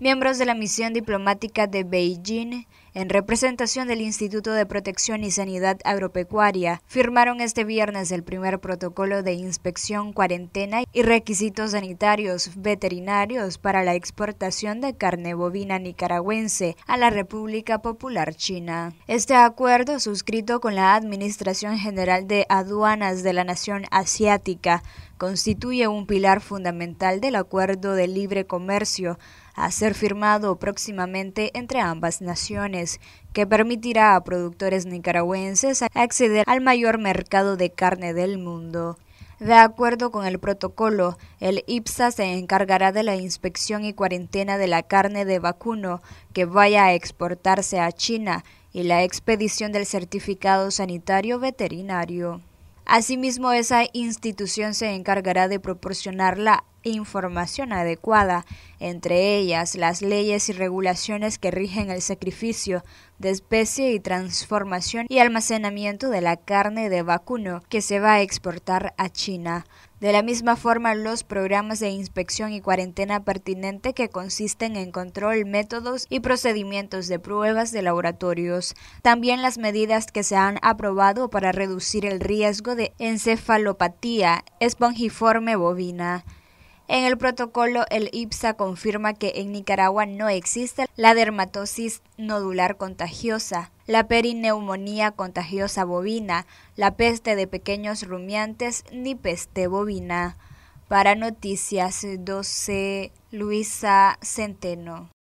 miembros de la misión diplomática de Beijing en representación del Instituto de Protección y Sanidad Agropecuaria, firmaron este viernes el primer protocolo de inspección, cuarentena y requisitos sanitarios veterinarios para la exportación de carne bovina nicaragüense a la República Popular China. Este acuerdo, suscrito con la Administración General de Aduanas de la Nación Asiática, constituye un pilar fundamental del Acuerdo de Libre Comercio a ser firmado próximamente entre ambas naciones que permitirá a productores nicaragüenses acceder al mayor mercado de carne del mundo. De acuerdo con el protocolo, el IPSA se encargará de la inspección y cuarentena de la carne de vacuno que vaya a exportarse a China y la expedición del certificado sanitario veterinario. Asimismo, esa institución se encargará de proporcionar la información adecuada, entre ellas las leyes y regulaciones que rigen el sacrificio de especie y transformación y almacenamiento de la carne de vacuno que se va a exportar a China. De la misma forma, los programas de inspección y cuarentena pertinente que consisten en control, métodos y procedimientos de pruebas de laboratorios. También las medidas que se han aprobado para reducir el riesgo de encefalopatía espongiforme bovina. En el protocolo, el IPSA confirma que en Nicaragua no existe la dermatosis nodular contagiosa, la perineumonía contagiosa bovina, la peste de pequeños rumiantes ni peste bovina. Para Noticias 12, Luisa Centeno.